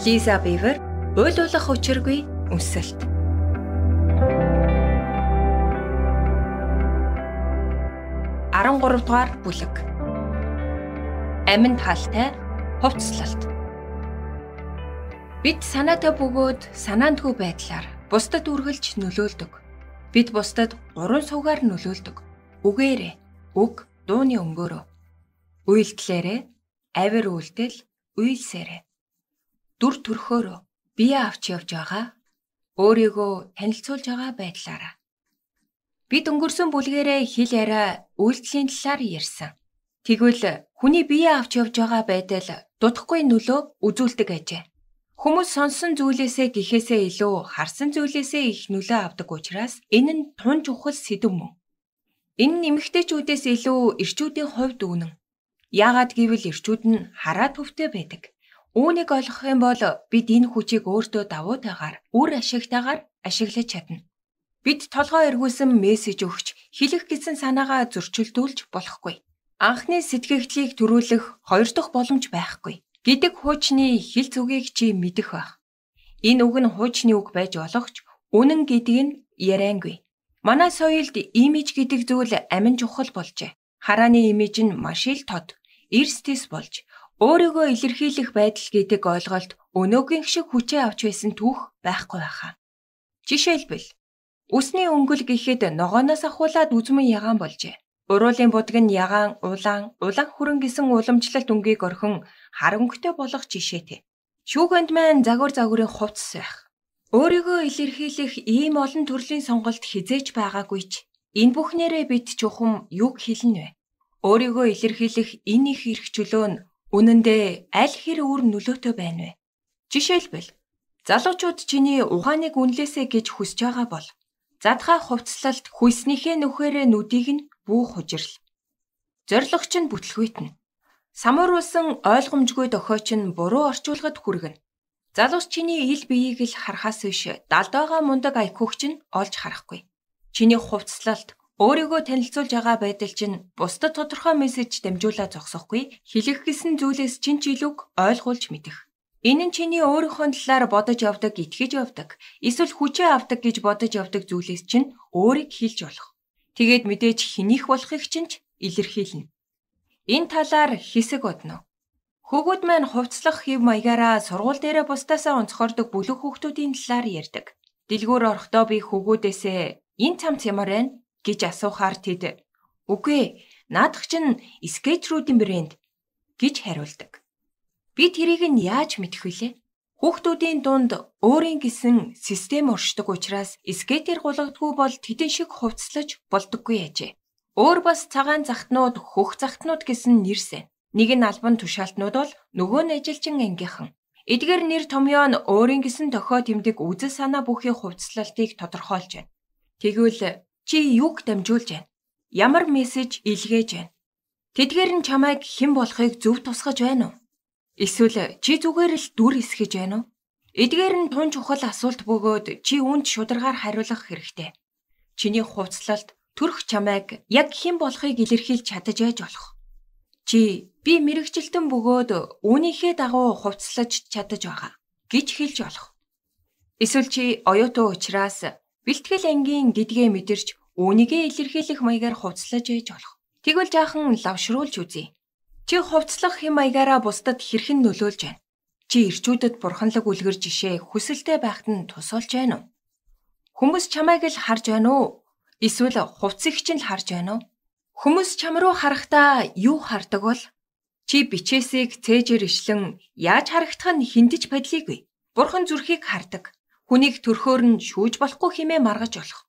Лиза Бивер уйлуулах хүчиргүй үнсэлт. Аран 3 дугаар бүлэг. Амин талтай хувцлалт. Бид санаатай бөгөөд санаандгүй байдлаар бусдад үргэлж нөлөөлдөг. Бид бусдад гурван сувгаар нөлөөлдөг. Үгээрээ үг дууны өнгөөрөө. Үйлдэлээрээ авир үйлдэл үйлсээрээ. Дүр төрхөөрөө бие авч явж байгаа өөрийгөө танилцуулж байгаа байдлаараа. Бид өнгөрсөн бүлгэрээ хэл яриа үйлдэлийн талаар ярьсан. Тэгвэл хүний бие авч явж байгаа байдал дутхгүй нөлөө үзүүлдэг ажээ. Хүмүүс сонсон зүйлээсээ гэхээсээ илүү харсан зүйлээсээ их нөлөө авдаг учраас энэ нь тунж ухал сэдэв мөн. Энэ нэмэгтэйчүүдээс илүү эрчүүдийн хувьд үнэн. Яагаад гэвэл эрчүүд нь хараа төвтэй байдаг. Үүнийг ойлгох юм бол бид энэ хүчийг өөртөө давуу тайгаар, үр ашигтайгаар ашиглаж чадна. Бид толгой эргүүлсэн мессеж өгч, хэлэх гэсэн санаагаа зөрчилдүүлж болохгүй. Анхны сэтгэгдлийг төрүүлэх хоёр дахь боломж байхгүй гэдэг хуучны хил зүгийг чи мэдэх байх. Энэ үг нь хуучны үг байж болох ч үнэн гэдэг нь яриангүй. Манай соёлд имиж гэдэг зүйл амин чухал болжээ. Харааны имиж нь маш ил тод, эрсдэс болж өөрийгөө илэрхийлэх байдал гэдэг ойлголт өнөөгийн шиг хүчээ авч байсан түүх байхгүй байхаа. Жишээлбэл Үсний өнгөл гэхэд ногооноос ахуулаад үзмэн ягаан болжээ. Уруулын будг нь ягаан, улаан, улаан хүрэн гэсэн уламжлалт өнгийг орхин харангөтэй болох жишээтэй. Шүүхэнд маань загвар загварын хувцас байх. Өөрийгөө илэрхийлэх ийм олон төрлийн сонголт хизээч байгаагүй ч энэ бүхнээрээ бид чухам юг хэлнэ вэ? Өөрийгөө илэрхийлэх энэ их эрх чөлөө нь үнэн дээр аль хэр үр нөлөөтэй байна вэ? Жишээлбэл залуучууд чиний ухааныг үнэлээсэй гэж хүсэж байгаа бол задгай хувцлалт хүйснийхээ нүхээрээ нүдийг нь бүх хужирл. Зорилгоч нь бүтлгүйтнэ. Самууруулсан ойлгомжгүй дохиоч нь буруу орчуулгад хүргэнэ. Залуус чиний ил биеийг л харахаас биш далдаагаа мундаг аякуугч нь олж харахгүй. Чиний хувцлалт, өөрийгөө танилцуулж байгаа байдал чинь бусдад тодорхой мессеж дамжуулаад зогсохгүй, хэлэх гэсэн зүйлээс чинь ч илүүг ойлгуулж мэдэх. Энэ нь чиний өөрийнхөө талаар бодож явдаг, итгэж явдаг, эсвэл хүчээ авдаг гэж бодож явдаг зүйлээс чинь өөрийг хилж болох. Тэгээд мэдээж хинийх болохыг чинь илэрхийлнэ. Энэ талаар хэсэг бодно. Хөгүүд маань хувцлах хэв маягаараа сургууль дээрээ бусдаасаа онцгордог бүлэг хүүхдүүдийн талаар ярьдаг. Дэлгүүр орохдоо би хөгүүдээсээ энэ цамц ямар байна гэж асуухаар тэд үгүй наадах чинь скейтруудын брэнд гэж хариулдаг. Би тэрийг нь яаж мэдэх вүлээ? Хүүхдүүдийн дунд өөрийн гисэн систем уршдаг учраас скейтер гулгадгүй бол тэдэн шиг хувцлаж болдоггүй яжээ. Өөр бас цагаан захтнууд, хөх захтнууд гэсэн нэрсэн. Нэг нь албан тушаалтнууд бол нөгөө нь ажилчин ангийнхан. Эдгээр нэр томьёо нь өөрийн гэсэн тохио тэмдэг үзэл санаа бүхий хувцлалтыг тодорхойлж байна. Тэгвэл чи юг дамжуулж байна? Ямар мессеж илгээж байна? Тэдгээр нь чамайг хэн болохыг зөв тусгаж байна уу? Эсвэл чи зүгээр л дүр эсгэж байна уу? Эдгээр нь тун чухал асуулт бөгөөд чи үүнд шударгаар хариулах хэрэгтэй. Чиний хувцлалт төрөх чамайг яг хэн болохыг илэрхийлж чадаж байж болох. Чи би мэрэгчлэн бөгөөд үүнийхээ дагуу хувцлаж чадаж байгаа гэж хэлж болох. Эсвэл чи оюутан учраас бэлтгэл ангийн гэдгээ мэдэрч үүнийгээ илэрхийлэх маягаар хувцлаж ээж болох. Тэгвэл жаахан лавшруулж үзье. Чи хувцлах хэм маягаараа бусдад хэрхэн нөлөөлж байна? Чи ирчүүдэд бурханлаг үлгэр жишээ хүсэлтэй байхад нь тусалж байна уу? Хүмүүс чамайг л харж байна уу? Эсвэл хувцсагч нь л харж байна уу? Хүмүүс чам руу харахтаа юу хардаг бол чи бичээсийг цээжэр ишлэн яаж харагдах нь хиндэж бодлийгүй. Бурхан зүрхийг хардаг. Хүнийг төрхөөр нь шүүж болохгүй хэмээн маргаж болох.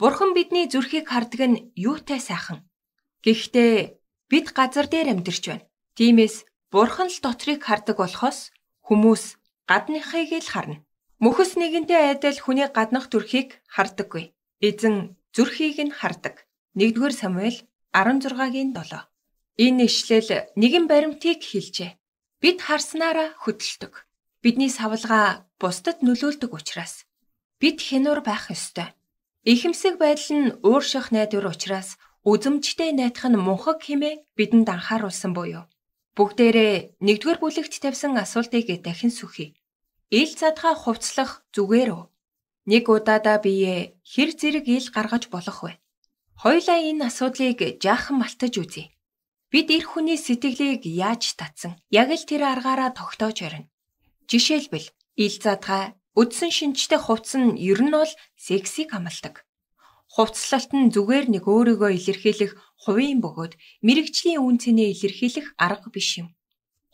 Бурхан бидний зүрхийг хардаг нь юутай сайхан. Гэхдээ бид газар дээр амьдарч байна. Тиймээс Бурхан л дотрыг хардаг болохоос хүмүүс гадныхыг л харна. Мөхс нэгэнтэй айдал хүний гаднах төрхийг хардаггүй. Эзэн зүрхийг нь хардаг. 1-р Самуэль 16-гийн 7. Энэ ишлэл нэгэн баримтыг хэлжээ. Бид харснаараа хөдөлдөг. Бидний савлгаа бусдад нөлөөлдөг учраас бид хянур байх ёстой. Ихэмсэг байдал нь өөр ших найдвар учраас үзмжтэй найдах нь мунхаг хэмээн бидэнд анхааруулсан буюу. Бүгдээрээ 1-р бүлэгт тавьсан асуултыг дахин сүхий. Ил задгаа хувцлах зүгээр үү? Нэг удаадаа бие хэр зэрэг ил гаргаж болох вэ? Хоёлаа энэ асуудлыг жаахан малтаж үзье. Бид эр хүний сэтгэлийг яаж татсан? Яг л тэр аргаараа тогтоож орно. Жишээлбэл, ил задгаа өдсөн шинжтэй хувцс нь ер нь бол сексийг хамладаг. Хувцлалт нь зүгээр нэг өөрийгөө илэрхийлэх хувийн бөгөөд мэрэгчлийн үн цэнэ илэрхийлэх арга биш юм.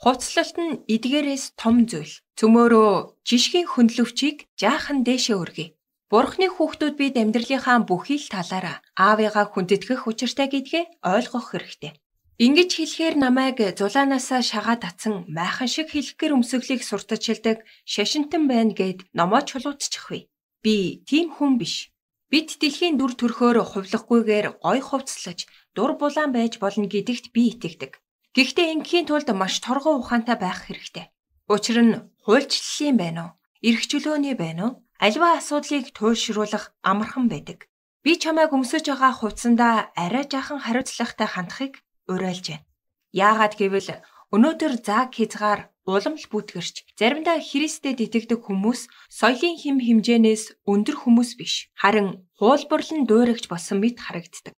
Хувцлалт нь эдгээрээс том зүйл. Цөмөөрөө жишгийн хөндлөвчийг жаахан дээшээ өргөе. Бурхны хүүхдүүд бид амьдралынхаа бүхий л талаараа аавыгаа хүндэтгэх учиртай гэдгээ ойлгох хэрэгтэй. Ингиж хэлэхээр намайг зулаанаасаа шагаа татсан майхан шиг хэлэхгэр өмсгөлийг суртаж хэлдэг шашинтан байна гэд номоо чулуутчихвээ. Би тийм хүн биш. Бид дэлхийн дүр төрхөөр хувлахгүйгээр гой хувцлаж дур булаан байж болно гэдэгт би итгэдэг. Гэхдээ ингийн тулд маш торгон ухаантай байх хэрэгтэй. Учир нь хуульчлалын байна уу? Ирэх чөлөөний байна уу? Аливаа асуудлыг туйлшруулах амархан байдаг. Би чамайг өмсөж байгаа хувцсандаа арай жаахан хариуцлагатай хандахыг уриалж байна. Яагаад гэвэл өнөөдөр зааг хязгаар уламж бүтгэрч заримдаа Христэд итгэдэг хүмүүс соёлын хим хэмжээнээс өндөр хүмүүс биш. Харин хуулбарлан дуурагч болсон мэт харагддаг.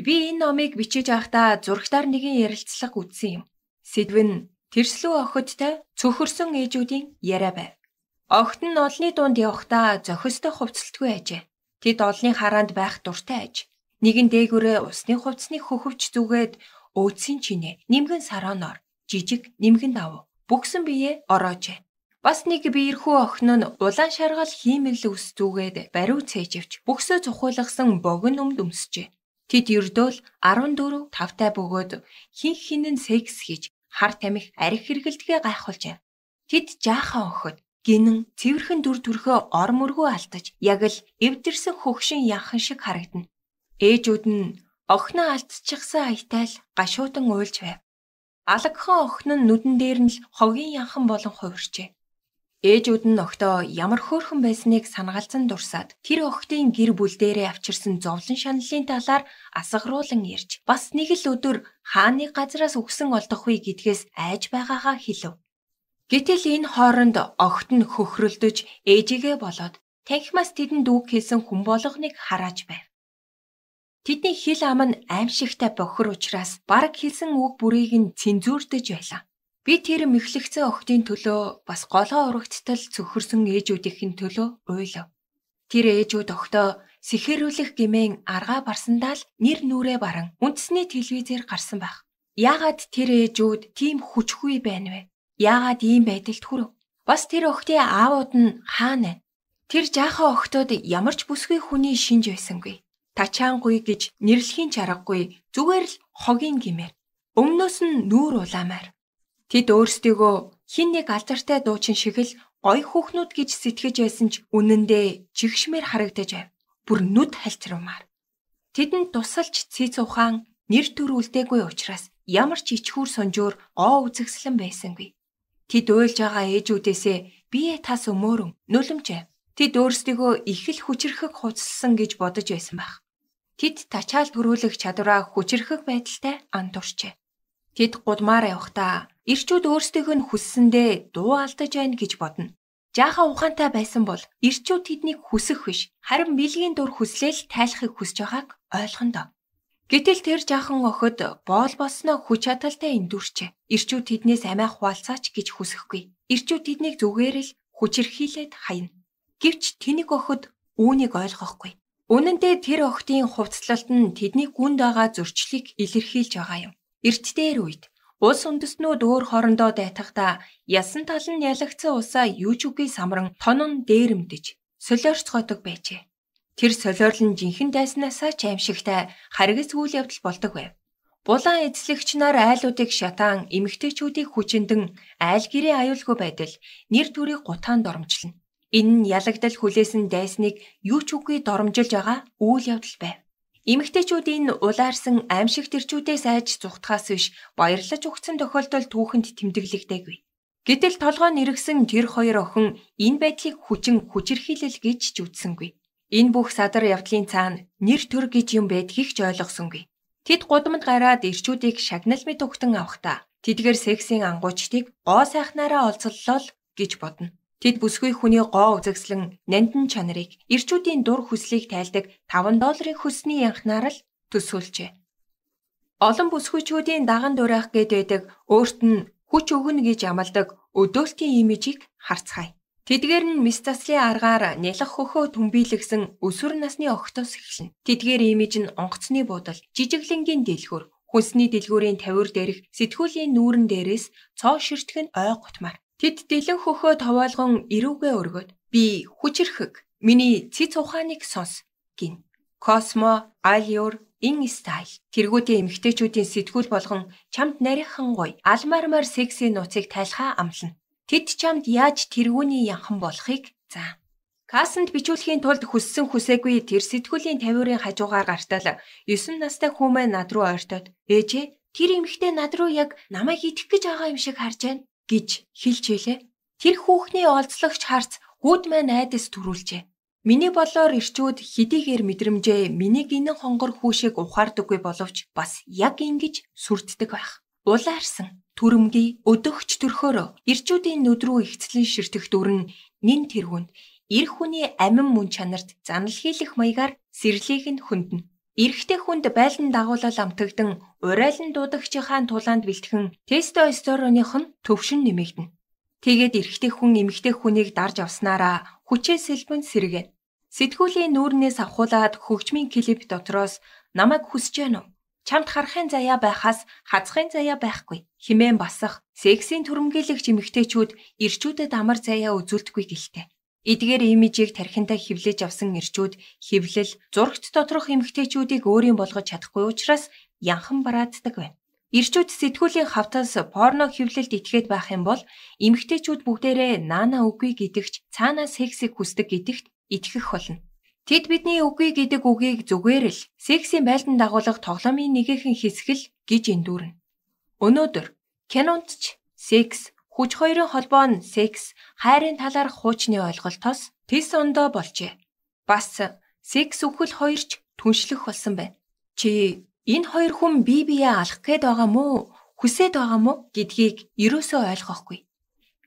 Би энэ номыг бичиж байхдаа зурагтаар нэгэн ярилцлага үзсэн юм. Сэдв нь Тэрслүү охидтой цөхөрсөн ээжүүдийн яриа байв. Огт нь олны дунд явахдаа зохистой хувцалтгүй ажээ. Тэд олны хараанд байх дуртай аж. Нэгэн дээгүүрээ усны хувцсны хөхөвч зүгээд өөцийн чинээ, нэмгэн сароноор, жижиг нэмгэн давуу, бүгсэн биеэ ороожээ. Бас нэг биерхүү охин нь улаан шаргал хиймэл ус зүгээд бариу цээжвч бөхсөө цухуулгасан богн өмд өмсчээ. Тэд ердөөл 14 тавтай бөгөөд хин хинэн секс хийж хар тамих арх хэргэлдгээ гайхуулжээ. Тэд жаахан өхөд гинэн цэвэрхэн дүр төрхөө ормөргөө алдаж яг л эвдэрсэн хөгшин яхан шиг харагдана. Ээжүүд нь охиноо алдчихсан аятай л гашуутан уйлж байв. Алагхан охин нь нүдэн дээр нь л хогийн янхан болон хувирчээ. Ээжүүд нь октоо ямар хөөрхөн байсныг санагалцсан дурсаад тэр охтын гэр бүл дээрээ авчирсан зовлон шаналлын талаар асгаруулan ирж бас нэг л өдөр хааны газраас өгсөн олдохгүй гэдгээс айж байгаагаа хэлв. Гэтэл энэ хооронд огт нь хөхрөлдөж ээжигээ болоод танхимаас тэдэнд үг хэлсэн хүн болгоныг харааж байв. Тэдний хэл ам нь аимшигтай бохир учраас баг хэлсэн үг бүрийг нь цензуурдэж байлаа. Би тэр мэхлэгцэн охтын төлөө бас голоо урагттал цөхөрсөн ээжүүдийнхэн төлөө уйлав. Тэр ээжүүд октоо сэхэрүүлэх гимэн аргаа барсандаа л нэр нүрэ баран үндэсний телевизээр гарсан баг. Яагаад тэр ээжүүд тийм хүчгүй байна вэ? яагаад ийм байдалд хүрв? Бас тэр охтын аавууд нь хаана вэ? Тэр жаахан охтод ямар ч бүсгүй хүний шинж байсангүй. Тачаангүй гэж нэрлэхийн чаргагүй зүгээр л хогийн гимээр. Өмнөөс нь нүүр уламаар. Тэд өөрсдийгөө хин нэг алдартай дуучин шиг л гой хүүхнүүд гэж сэтгэж байсан ч үнэндээ жигшмээр харагдаж байв. Бүр нүд хальтрумаар. Тэдэнд тусалж цэц ухаан нэр төр үлдээгүй учраас ямар ч ичхүүр сонжоор оо үзэгслэн байсангүй. Тэд уйлж байгаа ээжүүдээсээ бие тас өмөрөн нулимжээ. Тэд өөрсдийгөө их л хүчрэхэг хуцалсан гэж бодож байсан байх. Тэд тачаал төрүүлэх чадвараа хүчрэхэг байдалтай ан турчээ. Тэд гудмаар явхдаа ирчүүд өөрсдийнх нь хүссэндээ дуу алдаж байна гэж бодно. Жаахан ухаантай байсан бол ирчүүд тэднийг хүсэх биш, харин билгийн дур хүслээл тайлахыг хүсэж байгааг ойлгоно доо. Гэтэл тэр жаахан охид боол болсноо хүч чадалтай эндүрчээ. Ирчүүд тэднээс амиа хуалцаач гэж хүсэхгүй. Ирчүүд тэднийг зүгээр л хүчрхийлээд хаяна. Гэвч тэнэг охид үүнийг ойлгохгүй. Үнэн дээр тэр охидын хувцлалт нь тэдний гүнд байгаа зөрчлийг илэрхийлж байгаа юм. Эрт дээр үед Улс үндэстнүүд өөр хоорондоо дайтахдаа ясан тал нь ялагдсан усаа юу ч үгүй самран тонон дээрэмдэж солиорцгоодог байжээ. Тэр солиорлон жинхэнэ дайснаасаа ч аимшигтай харгас үйл явдал болдог байв. Булан эзлэгч нар айлуудыг шатаан, эмэгтэйчүүдийг хүчиндэн айл гэрээ аюулгүй байдал нэр төрийг гутаанд оромжлно. Энэ нь ялагдал хүлээсэн дайсныг юу ч үгүй доромжилж байгаа үйл явдал байв. Эмэгтэйчүүд энэ улаарсан аимшиг төрчүүдээс айж зүхтахаас биш баярлаж өгцөн тохиолдолд түүхэнд тэмдэглэгдээгүй. Гэтэл толгойн нэргсэн тэр хоёр охин энэ байдлыг хүчин хүчирхийлэл гэж ч үзсэнгүй. Энэ бүх садар явдлын цаана нэр төр гэж юм байдгийг ч ойлгосонгүй. Тэд гудамд гараад ирчүүдийг шагнал мэт өгтөн авахта тэдгээр сексийн ангуучдыг гоо сайхнаараа олзоллоо гэж бодно. Тэд бүсгүй хүний гоо үзэгслэн нандин чанарыг ирчүүдийн дур хүслийг тайлдаг 5 долларын хөсний янхнаар л төсөөлжээ. Олон бүсгүйчүүдийн даган дурайх гээд байдаг өөрт нь хүч өгнө гэж амладаг өдөөлтийн имижийг харцгаая. Тэдгээр нь мис заслын аргаар нялх хөхөө түмбилэгсэн өсвөр насны огтос эхэлнэ. Тэдгээр имиж нь онгоцны буудал, жижиглэнгийн дэлгүүр, хүнсний дэлгүүрийн тавиур дээрх сэтгүүлийн нүүрэн дээрээс цоо ширтгэн ой гутмаар. Тэд дэлэн хөхөө товоолгон эрүүгээ өргөд. Би хүчирхэг. Миний цэц ухааныг сонс гин. Космо, Алиур, ин стайл. Тэргүүтэн эмгтээчүүдийн сэтгүүл болгон чамд нарийнхан гоё, алмармаар секси нууцыг тайлхаа амлана. Тэд чамд яаж тэргүүний янхан болохыг заа. Кассанд бичүүлэхийн тулд хүссэн хүсээгүй тэр сэтгүүлийн тавиурын хажуугаар гартал 9 настай хүмүүс над руу ойртоод ээжээ тэр эмэгтэй над руу яг намайг идэх гэж байгаа юм шиг харж байна гэж хэлж хэлээ. Тэр хүүхний олзлогч харц гүд маань айдас төрүүлжээ. Миний болоор ирчүүд хэдийгээр мэдрэмжээ миний гинэн хонгор хүүшийг ухаардаггүй боловч бас яг ингэж сүрддэг байх улаарсан түрэмгий өдөгч төрхөөрөө ирчүүдийн нүд рүү ихцлэн ширтэх дүрн нин тэргүнд эр хүний амин мөн чанарт занал хийлэх маягаар сэрлийг нь хөндөн. Эрэгтэй хүнд байлдан дагуулал амтагдан урайлан дуудагчийн тулаанд бэлтгэн тестостероных нь төвшин нэмэгдэнэ. Тэгээд эрэгтэй хүн эмэгтэй хүнийг дарж авснараа хүчээ сэлбэн сэргэнэ. Сэтгүүлийн нүүрнээс авахуулаад хөгжмийн клип дотроос намайг хүсэж байна уу? чамд харахын заяа байхаас хазахын заяа байхгүй химэн басах сексийн түрэмгийлэгч эмэгтэйчүүд ирчүүдэд амар заяа үзүүлдэггүй гэлтэй. Эдгээр имижийг тархинтай хөвлөж авсан ирчүүд хөвлөл зурагт доторх эмэгтэйчүүдийг өөрийн болгож чадахгүй учраас янхан барааддаг байна. Ирчүүд сэтгүүлийн хавтас порно хөвлөлд итгээд байх юм бол эмэгтэйчүүд бүгдээрээ наана үгүй гэдэгч цаанаа сексийг хүсдэг гэдэгт итгэх болно. Тэд бидний үгүй гэдэг үгийг зүгээр л сексийн байлдан дагуулах тоглоомын нэгэн хэсгэл гэж эндүүрнэ. Өнөөдөр кинонд ч секс, хүч хоёрын холбоо нь секс, хайрын талаарх хуучны ойлголтоос тис ондоо болжээ. Бас секс үхэл хоёрч түншлэх болсон байна. Чи энэ хоёр хүн бие биеэ алах гээд байгаа мó, хүсээд байгаа мó гэдгийг ерөөсөө ойлгохгүй.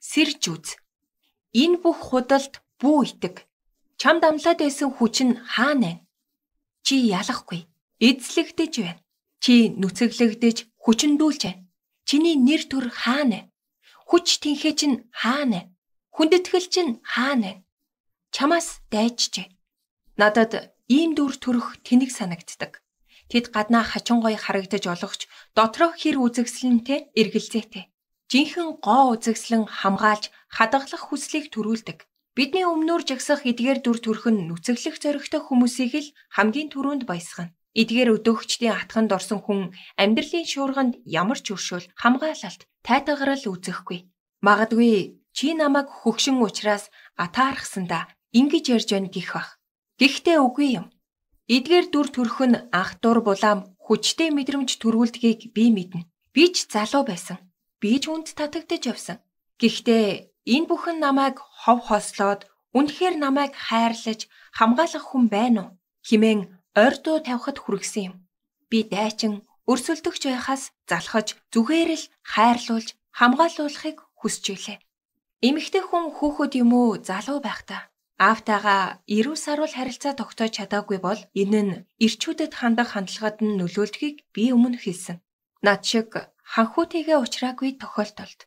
Сэрж үз. Энэ бүх худалд бүү итэг Чам дамлаад байсан хүч нь хаа нэ? Чи ялахгүй. Эзлэгдэж байна. Чи нүцэглэгдэж хүчндүүлж байна. Чиний нэр төр хаа нэ? Хүч тэнхээ чинь хаа нэ? Хүндэтгэл чинь хаа нэ? Чамаас дайчжээ. Надад ийм дүр төрөх тэнэг санагддаг. Тэд гаднаа хачингой харагдаж олгоч доторх хэр үзэгсэлнтэй эргэлзээтэй. Жинхэнэ гоо үзэгслэн хамгаалж хадгалах хүслийг төрүүлдэг. Бидний өмнөр жагсах эдгээр дүр төрх нь нүцэглэх зоригтой хүмүүсийг л хамгийн түрүүнд баясгана. Эдгээр өдөөгчдийн атханд орсон хүн амьдралын шуурганд ямар ч өршөөл хамгаалалт тайтагарал үзэхгүй. Магадгүй чи намайг хөгшин ухраас атаархсанда ингэж ярьж байна гэх бах. Гэхдээ үгүй юм. Эдгээр дүр төрх нь анх дур булаам хүчтэй мэдрэмж төрүүлдгийг би мэднэ. Би ч залуу байсан. Би ч хүнд татагдж явсан. Гэхдээ Энэ бүхэн намайг хов хослоод үнэхээр намайг хайрлаж хамгаалах хүн байна уу? химэн ойрдуу тавихад хүргэсэн юм. Би дайчин өрсөлдөгч байхаас залхаж зүгээр л хайрлуулж хамгаалуулахыг хүсч илээ. Эмэгтэй хүн хөөхөд юм уу залуу байхдаа Автагаа эрүү саруул харилцаа тогтоож чадаагүй бол энэ нь ирчүүдэд хандах хандлагад нь нөлөөлдгийг би өмнө хэлсэн. Над шиг ханхүүтэйгээ уулзраагүй тохиолдолд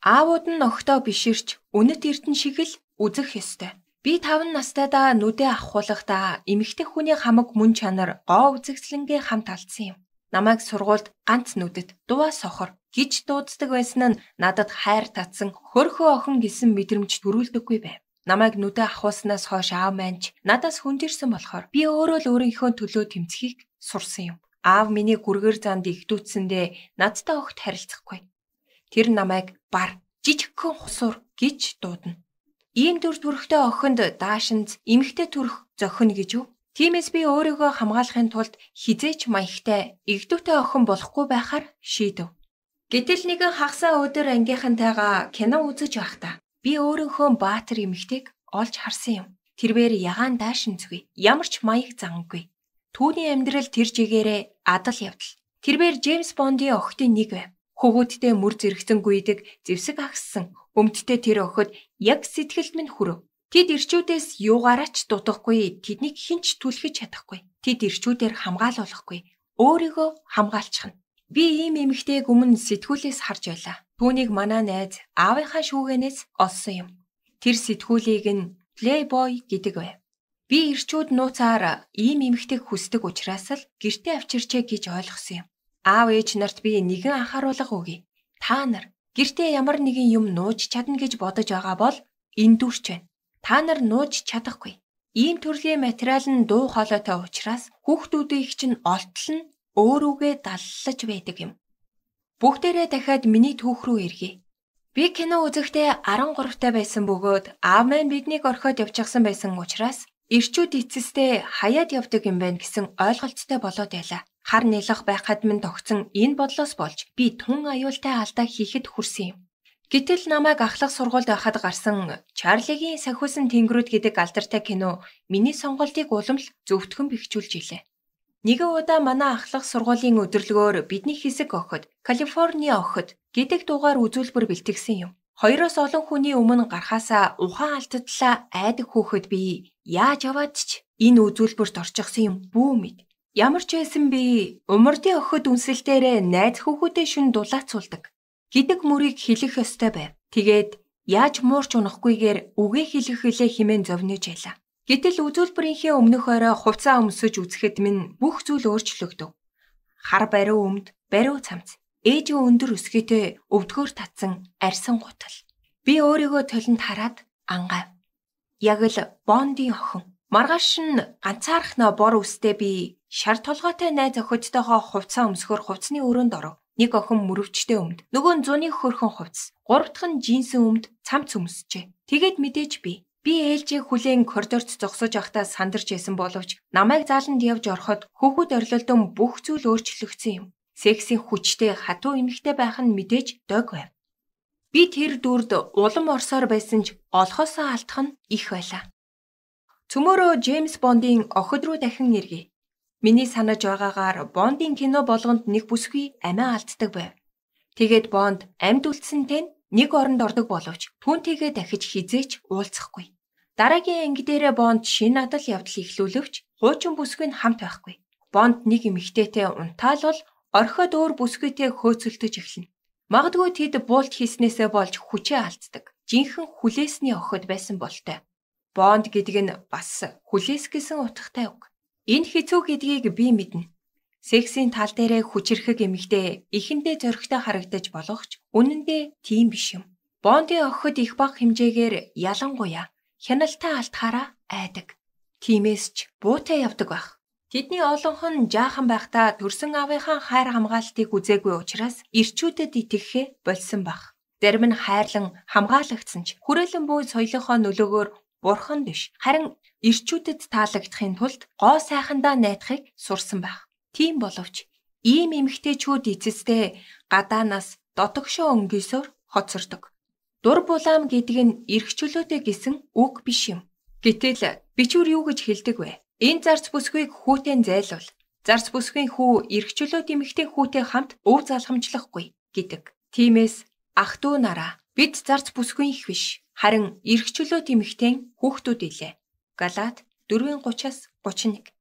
Аавууд нь огтоо биширч үнэт эрдэн шиг л үзэх ёстой. Би 5 настайдаа нүдээ аххуулахдаа эмэгтэй хүний хамаг мөн чанар гоо үзэгсэлэнгээ хамт алдсан юм. Намайг сургуульд ганц нүдэд дуваа сохор гэж дууддаг байсан нь надад хайр татсан хөрхөө охин гэсэн мэдрэмж төрүүлдэггүй байв. Намайг нүдээ ахуулснаас хойш аав маань ч надаас хүндэрсэн болохоор би өөрөө л өөрийнхөө төлөө тэмцхийг сурсан юм. Аав миний гүргэр занд игдүүцсэндээ надтай огт харилцахгүй. Тэр намайг бар жижигхэн хусуур гэж дуудана. Ийм дүр төрхтэй охинд даашинз эмхтэй төрх зохино гэж юу? Тиймээс би өөрийгөө хамгаалахын тулд хизээч маягтай эгдүүтэй охин болохгүй байхаар шийдэв. Гэтэл нэгэн хагасаа өдөр ангийнхантайгаа кино үзэж байхдаа би өөрийнхөө баатар эмэгтэйг олж харсан юм. Тэрээр ягаан даашинзгүй, ямар ч маяг зангүй. Түүний амьдрал тэр жигээрээ адал явдал. Тэрээр Джеймс Бондын охтын нэг байв. Хөвгүүдтэй мөр зэрэгцэн гүйдэг зевсэг агссан өмдтэй тэр өхөд яг сэтгэлд минь хүрв. Тэд ирчүүдээс юугаараа ч дутахгүй, тэднийг хинч түлхэж чадахгүй. Тэд ирчүүдээр хамгаалуулахгүй, өөрийгөө хамгаалчихна. Би ийм эмэгтэйг өмнө сэтгүүлээс харж байлаа. Түүнийг манай найз аавынхаа шүүгэнээс олсон юм. Тэр сэтгүүлийг нь Playboy гэдэг байв. Би ирчүүд нууцаар ийм эмэгтэйг хүсдэг учраас л гэртээ авчирчээ гэж ойлгосон юм. Аав ээж нарт би нэгэн анхааруулга өгье. Та нар гэртээ ямар нэгэн юм нууж чадна гэж бодож байгаа бол эндүрч байна. Та нар нууж чадахгүй. Ийм төрлийн материал нь дуу хоолойтой учраас хүүхдүүдийн их чинь олтол нь өөрүүгээ даллаж байдаг юм. Бүгдээрээ дахиад миний түүх рүү иргэе. Би кино үзэхдээ 13-тай байсан бөгөөд аав маань биднийг орхиод явчихсан байсан учраас ирчүүд эцэстээ хаяад явдаг юм байна гэсэн ойлголттой болоод байлаа хар нэлэх байхад минь тогтсон энэ бодлоос болж би түн аюултай алдаа хийхэд хүрсэн юм. Гэтэл намайг ахлах сургуульд байхад гарсан Чарлигийн санхүүсэн тэнгэрүүд гэдэг алдартай кино миний сонголтыг улам л зөвтгөн бэхжүүлж илээ. Нэгэн удаа манай ахлах сургуулийн өдөрлгөөр бидний хэсэг охид Калифорни охид гэдэг дугаар үзүүлбэр бэлтгэсэн юм. Хоёроос олон хүний өмнө гархаасаа ухаан алдатлаа айдаг хөөхөд би яаж яваад ч энэ үзүүлбэрт орчихсан юм бүү мэд. Ямар ч байсан би умардын өхөд үнсэлтээрээ найз хүүхүүдээ шүн дулаацуулдаг гэдэг мөрийг хэлэх ёстой байв. Тэгээд яаж муурч унахгүйгээр үгээ хэлэх хилээ химэн зовниж байлаа. Гэтэл үзүүлбэрийнхээ өмнөх орой хувцас өмсөж үзэхэд минь бүх зүйл өөрчлөгдөв. Хар бариу өмд, бариу цамц, ээжийн өндөр өсгөөтэй өвдгөөр татсан арьсан гутал. Би өөрийгөө толинд хараад ангав. Яг л Бондын охин. Маргааш нь ганцаархнаа бор үстэй би Шар толгойтой найз охидтойгоо хувцас өмсгөр хувцсны өрөөнд оров. Нэг охин мөрөвчтэй өмд, нөгөө нь зуны хөөрхөн хувцас, гурав дахь нь джинсэн өмд цамц өмсчээ. Тэгээд мэдээж би Би ээлжийг хүлээн коридорт зогсож байхдаа сандарч исэн боловч намайг зааланд явж ороход хүүхүүд орилолдон бүх зүйл өөрчлөгдсөн юм. Секси хүчтэй хатуу эмэгтэй байх нь мэдээж дог байв. Би тэр дүрд улам орсоор байсан ч олхосоо алдах нь их байлаа. Цөмөөрөө Джеймс Бондын охид руу дахин эргэв. Миний санаж байгаагаар Бондын кино болгонд нэг бүсгүй амиа алддаг байв. Тэгээд Бонд амьд үлдсэнтэй нь нэг оронд ордог боловч түүнтэйгээ дахиж хизээч уулзахгүй. Дараагийн анги дээрээ Бонд шинэ адал явдал эхлүүлэгч хуучин бүсгүй нь хамт байхгүй. Бонд нэг эмэгтэйтэй унтаалвал орхиод өөр бүсгүйтэй хөөцөлдөж эхэлнэ. Магадгүй тэд буулт хийснээсээ болж хүчээ алддаг. Жинхэнэ хүлээсний охид байсан болтой. Бонд гэдэг нь бас хүлээс гэсэн утгатай үг. Энэ хэцүү гэдгийг би мэднэ. Сексийн тал дээрээ хүчрэхэг эмэгтэй эхэндээ зөрөгтэй харагдаж болох ч үнэндээ тийм биш юм. Бондын охид их бага хэмжээгээр ялангуяа хяналтаа алдхаараа айдаг. Тимээс ч буутай явдаг байх. Тэдний олонх нь жаахан байхдаа төрсөн аавынхаа хайр хамгаалтыг үзээгүй учраас ирчүүдэд итгэхээ болсон баг. Зарим нь хайрлан хамгаалагдсан ч хүрээлэн буй соёлынхоо нөлөөгөөр Бурхан биш, харин ирчүүдэд таалагдахын тулд гоо сайхандаа найдахыг сурсан байх. Тийм боловч ийм эмгтээчүүд эцэстээ гадаанаас дотогшоо өнгөсөөр хоцордог. Дур булаам гэдэг нь эрхчлөөтэй гэсэн үг биш юм. Гэтэл бичвэр юу гэж хэлдэг вэ? Энэ зарц бүсгүйг хүүтэн зайлвал. Зарц бүсгийн хүү эрхчлөөт эмэгтэй хүүтэй хамт өв залхамжлахгүй гэдэг. Тимээс ах トゥ нараа бид зарц бүсгүй их биш харин эрх чөлөө тэмхтэн хүүхдүүд илээ. Галаат 4:30-аас 31.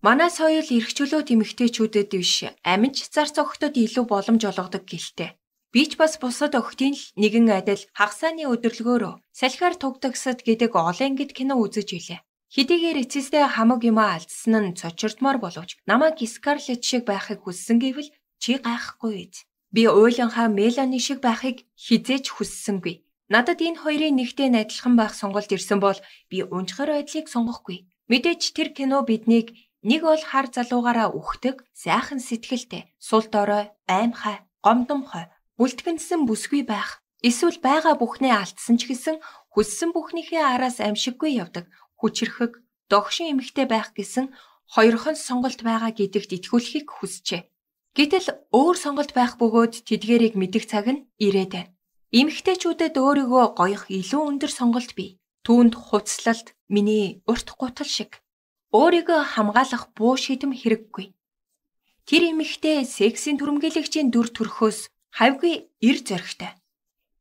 Манаас хоёул эрх чөлөө тэмхтэйчүүдэд биш аминч зарц өгтөд илүү боломж олгодог гэлтэй. Би ч бас бусад өгтийн л нэгэн адил хагасааны өдөрлгөөрөө салхиар тугдагсад гэдэг олон гид кино үзэж илээ. Хэдийгээр эцэстээ хамаг юмаа алдсан нь цочирдмор боловч намайг Скарлетт шиг байхыг хүссэн гэвэл чи гайхгүй биз. Би уйланхаа Мелани шиг байхыг хизээч хүссэнгүй. Надад энэ хоёрын нэгтэй адилхан байх сонголт ирсэн бол би унчхаар байдлыг сонгохгүй. Мэдээж тэр кино биднийг нэг бол хар залуугаараа үхдэг, сайхан сэтгэлтэй, сул дорой, аимхай, гомдомхой, бүлтгэнсэн бүсгүй байх. Эсвэл байгаа бүхнээ алдсан ч гэсэн хүссэн бүхнийхээ араас амшиггүй явдаг, хүчрэхэг, догшин эмхтэй байх гэсэн хоёрхон сонголт байгаа гэдэгт итгүүлэхийг хүсжээ. Гэтэл өөр сонголт байх бөгөөд тэдгэрийг мэдэх цаг нь ирээд байна. Имэгтэйчүүдэд өөрийгөө гоёх илүү өндөр сонголт бий. Түүнд хувцлалт миний урт гутал шиг. Өөрийгөө хамгаалах буу шидэм хэрэггүй. Тэр эмэгтэй сексийн түрэмгийлэгчийн дүр төрхөөс хавьгүй эр зөрхтэй.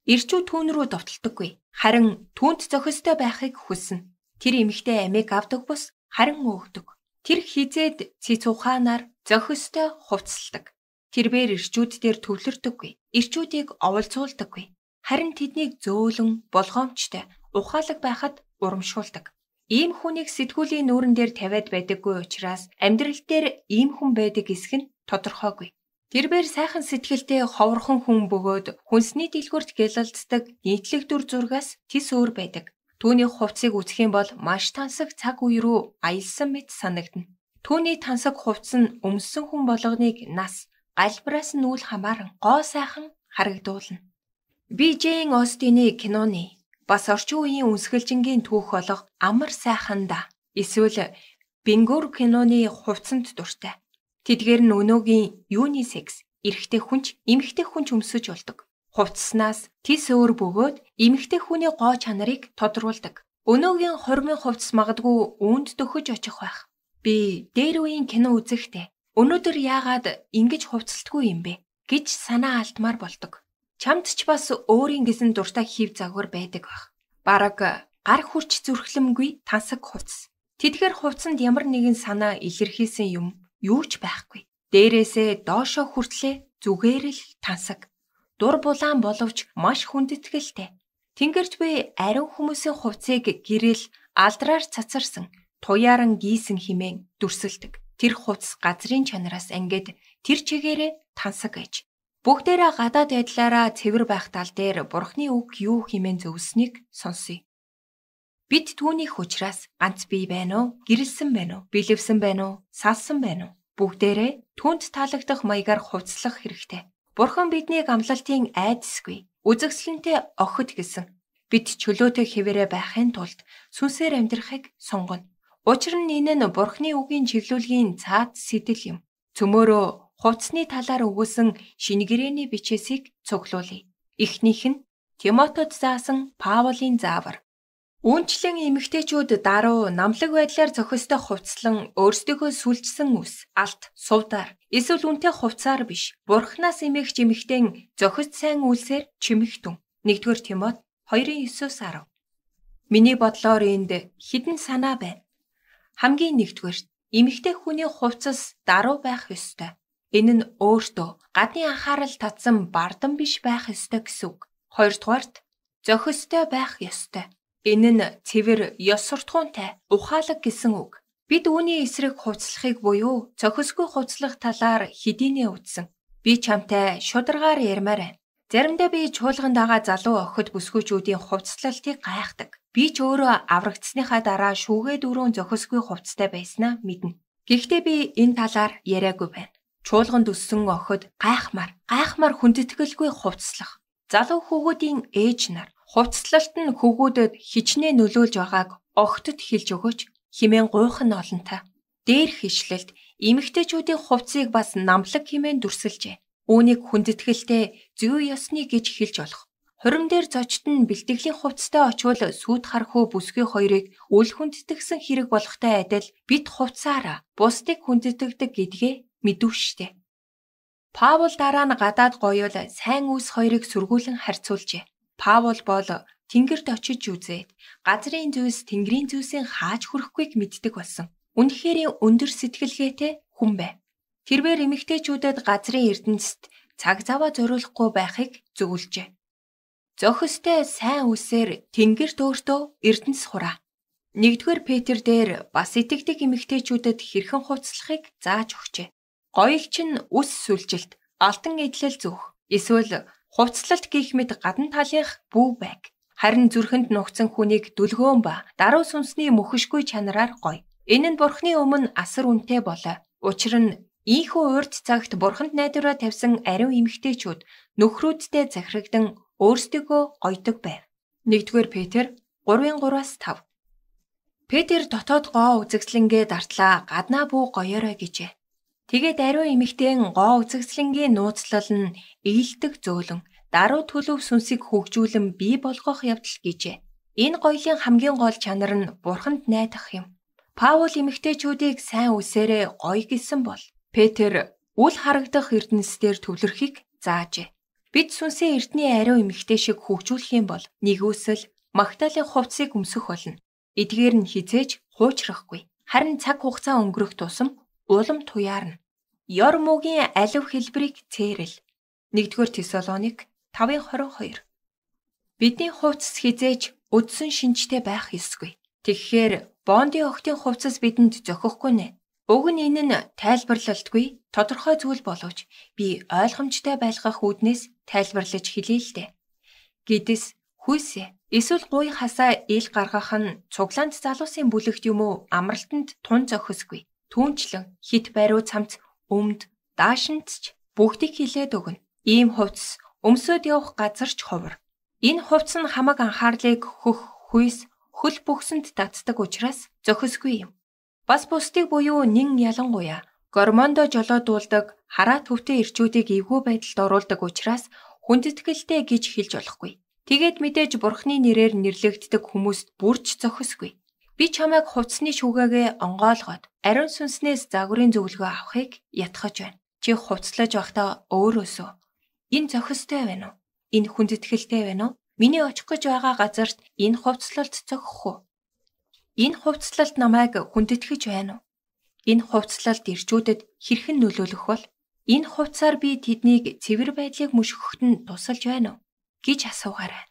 Ирчүү түүн рүү довтолдоггүй. Харин түүнд зохистой байхыг хүснэ. Тэр эмэгтэй амиг авдаг бус харин өөгдөг. Тэр хизээд цэц ухаанаар зохистой хувцалдаг. Тэрээр ирчүүд дээр төвлөрдөггүй. Ирчүүдийг оволцуулдаггүй харин тэднийг зөөлөн болгоомжтой ухаалаг байхад урамшуулдаг. Ийм хүнийг сэтгүүлийн нүүрэн дээр тавиад байдаггүй учраас амьдрал дээр ийм хүн байдаг эсэх нь тодорхойгүй. Тэрээр сайхан сэтгэлтэй ховорхон хүн бөгөөд хүнсний дэлгүрт гялалддаг нийтлэг дүр зургаас тис өөр байдаг. Түүний хувцсыг үзэх юм бол маш тансаг цаг үе рүү аялсан мэт санагдна. Түүний тансаг хувцс нь өмссөн хүн болгоныг нас, галбраас нь үл хамааран гоо сайхан харагдуулна. Бижейн Остины киноны бас орчин үеийн үнсгэлжингийн түүх болох Амар сайхан да эсвэл Бингур киноны хувцанд дуртай. Тэдгээр нь өнөөгийн юнисекс эрэгтэй хүнч эмэгтэй хүнч өмсөж болдог. Хувцснаас тис өөр бөгөөд эмэгтэй хүний гоо чанарыг тодруулдаг. Өнөөгийн хормын хувцс магадгүй үүнд дөхөж очих байх. Би дээр үеийн кино үзэхдээ өнөөдөр яагаад ингэж хувцсалтгүй юм бэ гэж санаа алдмаар бол ตก. Чамд ч бас өөрийн гэсэн дуртай хев загвар байдаг бах. Бараг гар хүрч зүрхлэмгүй тансаг хувцс. Тэдгээр хувцсанд ямар нэгэн санаа илэрхийлсэн юм юу ч байхгүй. Дээрээсээ доошоо хүртлээ зүгээр л тансаг. Дур булаан боловч маш хүндэтгэлтэй. Тэнгэрч буй ариун хүмүүсийн хувцсыг гэрэл алдраар цацарсан туяаран гийсэн химээ дүрсэлдэг. Тэр хувцс газрын чанараас ангид тэр чигээрээ тансаг ээж. Бүгдээрээ гадаад байдлаараа цэвэр байх тал дээр бурхны үг юу хэмээн зөвлснгийг сонсъё. Бид түүнийх учраас ганц бие байна уу? Гэрэлсэн байна уу? Билэвсэн байна уу? Салсан байна уу? Бүгдээрээ түнд таалагдах маягаар хувцлах хэрэгтэй. Бурхан бидний амлалтын айдсгүй, үзэгсэлэнтэй охид гэсэн. Бид чөлөөтэй хэвээрээ байхын тулд сүнсээр амьдрахыг сонгоно. Учир нь энэ нь Бурхны үгийн чиглүүлгийн цаад сэтэл юм. Цөмөөрөө хувцсны талаар өгүүлсэн шингэрэний бичээсийг цуглуулъя. Эхнийх нь Тимотед заасан Паулийн заавар. Үүнчлэн эмэгтэйчүүд даруу намлаг байдлаар зохистой хувцлан өөрсдийнхөө сүлжсэн үс, алт, сувдаар эсвэл үнтэй хувцаар биш. Бурхнаас эмэгч эмэгтэн зохист сайн үйлсээр чимэгтэн. 1-р Тимот 2:9-10. Миний бодлоор энд хідэн санаа байна. Хамгийн нэгдүгээр эмэгтэй хүний хувцас даруу байх ёстой. Энэ нь өөртөө гадны анхаарал татсан бардам биш байх ёстой гэсэн үг. Хоёрдугаарт зохистой байх ёстой. Энэ нь цэвэр ёс суртахуунтай ухаалаг гэсэн үг. Бид үүний эсрэг хувцлахыг буюу цохисгүй хувцлах талаар хэдийнэ үтсэн. Би чамтай шударгаар ярмаар байна. Заримдаа би чуулганд байгаа залуу охид бүсгүүчүүдийн хувцлалтыг гайхдаг. Би ч өөрөө аврагдсныхаа дараа шүүгээ дөрөв зохисгүй хувцтай байснаа мэднэ. Гэхдээ би энэ талаар яриаггүй байна. Чуулганд өссөн охид гайхмаар, гайхмаар хүндэтгэлгүй хувцлах. Залуу хүүгүүдийн ээж нар хувцлалт нь хүүгүүдэд хичнээн нөлөөлж байгааг огтд хэлж өгөөч химэн гуйхан олонтой. Дээр хишлэлт эмэгтэйчүүдийн хувцсыг бас намлаг химэн дүрсэлжээ. Үүнийг хүндэтгэлтэй зүй ёсны гэж хэлж олох. Хорим дээр зочд нь бэлтгэлийн хувцстай очивол сүйт хархуу бүсгүй хоёрыг үл хүндэтгсэн хэрэг болохтой адил бит хувцаараа бусдыг хүндэтгэдэг гэдгээ мэдв штэ. Паул дараа нь гадаад гоёл сайн үс хоёрыг сүргүүлэн харьцуулжээ. Паул бол тэнгэрт очиж үзээд газрын зүйлс тэнгэрийн зүйлсийн хааж хүрэхгүйг мэддэг болсон. Үнэхээр өндөр сэтгэлгээтэй хүн байв. Тэрээр эмэгтэйчүүдэд газрын эрдэнэст цаг заваа зориулахгүй байхыг зөвлөжээ. Зохистой сайн үсээр тэнгэр төөртөө эрдэнэс хураа. Нэгдүгээр Петр дээр бас итгэдэг эмэгтэйчүүдэд хэрхэн хувцлахыг зааж өгчээ гоёгч нь үс сүлжилт, алтан эдлэл зөх, эсвэл хувцлалт гих мэт гадна талынх бүү байг. Харин зүрхэнд нугцсан хүнийг дүлгөөн ба даруй сүнсний мөхөшгүй чанараар гоё. Энэ нь бурхны өмнө асар үнэтэй болоо. Учир нь Ийхүү урд цагт бурханд найдвараа тавьсан ариун эмгтээчүүд нөхрүүдтэй захирагдан өөрсдөө гойдог байв. 1-р Петр 3:3-5. Петр дотоод гоо үзэгслэнгээ дартлаа гаднаа бүү гоёрой гэжээ. Тэгээд ариун эмэгтэйн гоо үзэгслэнгийн нууцлал нь ээлдэг зөөлөн даруй төлөв сүнсийг хөгжүүлэн бий болгох явдал гэжээ. Энэ гоёлын хамгийн гол чанар нь бурханд найдах юм. Паул эмэгтэйчүүдийг сайн үсээрээ гоё гэсэн бол Петр үл харагдах эрдэнэсдэр төвлөрөхийг заажээ. Бид сүнсээ эртний ариун эмэгтэй шиг хөгжүүлэх юм бол нэгөөсөл магтаалын хувцсыг өмсөх болно. Эдгээр нь хизээж хуучрахгүй. Харин цаг хугацаа өнгөрөх тусам улам туяарна. Ёрмөгийн алив хэлбэрийг цээрэл. 1-р Тесалоник 5:22. Бидний хувцас хизээж өдсөн шинжтэй байх ёсгүй. Тэгэхээр Бондын охтын хувцас бидэнд зохихгүй нэ. Уг нь энэ нь тайлбарлалтгүй тодорхой зүйл боловч би ойлгомжтой байлгах үүднээс тайлбарлаж хэлье л дээ. Гэдэс хүйсэ эсвэл гуй хасаа ил гаргах нь цуглаанд залуусын бүлэгт юм уу амралтанд тун зохисгүй түнчлэн хит бариу цамц өмд даашинцч бүгдийг хилээд өгнө. Ийм хувцс өмсөд явах газар ч ховор. Энэ хувцс нь хамаг анхаарлыг хөх, хүйс, хөл бүхсэнд татдаг учраас зохисгүй юм. Бас бусдыг буюу нин ялангуяа гормондо жолоодуулдаг хараа төвтэй ирчүүдийг эвгүй байдалд оруулдаг учраас хүндэтгэлтэй гэж хэлж болохгүй. Тэгээд мэдээж бурхны нэрээр нэрлэгддэг хүмүүст бүрч зохисгүй. Би чамайг хувцсны шүүгээгээ онгоолгоод ариун сүнснээс загварын зөвлөгөө авахыг ятгахж байна. Чи хувцлаж байхдаа өөрөөсөө энэ зохистой байна уу? Энэ хүндэтгэлтэй байна уу? Миний очих гэж байгаа газарт энэ хувцлалд цогөх үү? Энэ хувцлалд намайг хүндэтгэж байна уу? Энэ хувцлалд ирчүүдэд хэрхэн нөлөөлөх бол? Энэ хувцаар би тэднийг цэвэр байдлыг мөшгөхөд нь тусалж байна уу? гэж асуугаарай.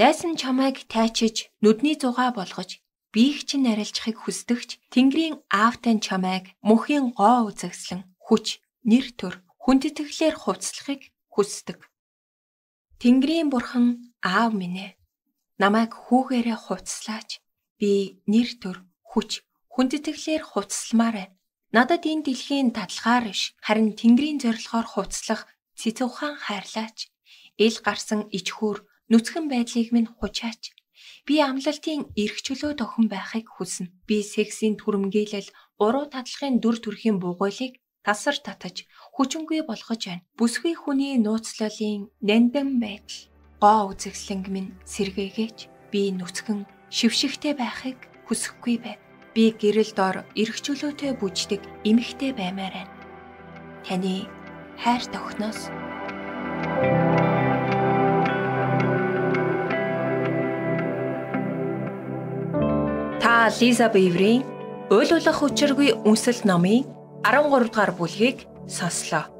Дайсан чамайг тайчиж, нүдний зугаа болгож, биеийг чинь арилжахыг хүсдэгч Тэнгэрийн аавтай чамайг мөхийн гоо үзэгслэн хүч, нэр төр, хүндэтгэлээр хувцлахыг хүсдэг. Тэнгэрийн бурхан аав минь ээ. Намайг хүүгээрээ хувцлаач. Би нэр төр, хүч, хүндэтгэлээр хувцсламаар байна. Надад энэ дэлхийн татлагаар биш, харин Тэнгэрийн зорилгоор хувцлах цэцэвхэн хайрлаач. Ил гарсан ичхүүр нүцгэн байдлыг минь хучаач Би амлалтын эрх чөлөө тохон байхыг хүснэ. Би сексийн түрэмгээлэл, уруу татлахын дүр төрхийн бугуйлыг тасар татаж хүчингүй болгож байна. Бүсгүй хүний нууцлалын нандин байдал гоо үзэгслэнг минь сэргээгээч. Би нүцгэн шившигтэй байхыг хүсэхгүй байна. Би гэрэл дор эрх чөлөөтэй бүждэг эмэгтэй баймаар байна. Таны хайр тогтноос thank you та Лиза Бэйврийн Уйлуулах хүчиргүй үнсэл номын 13 дугаар бүлгийг сонслоо.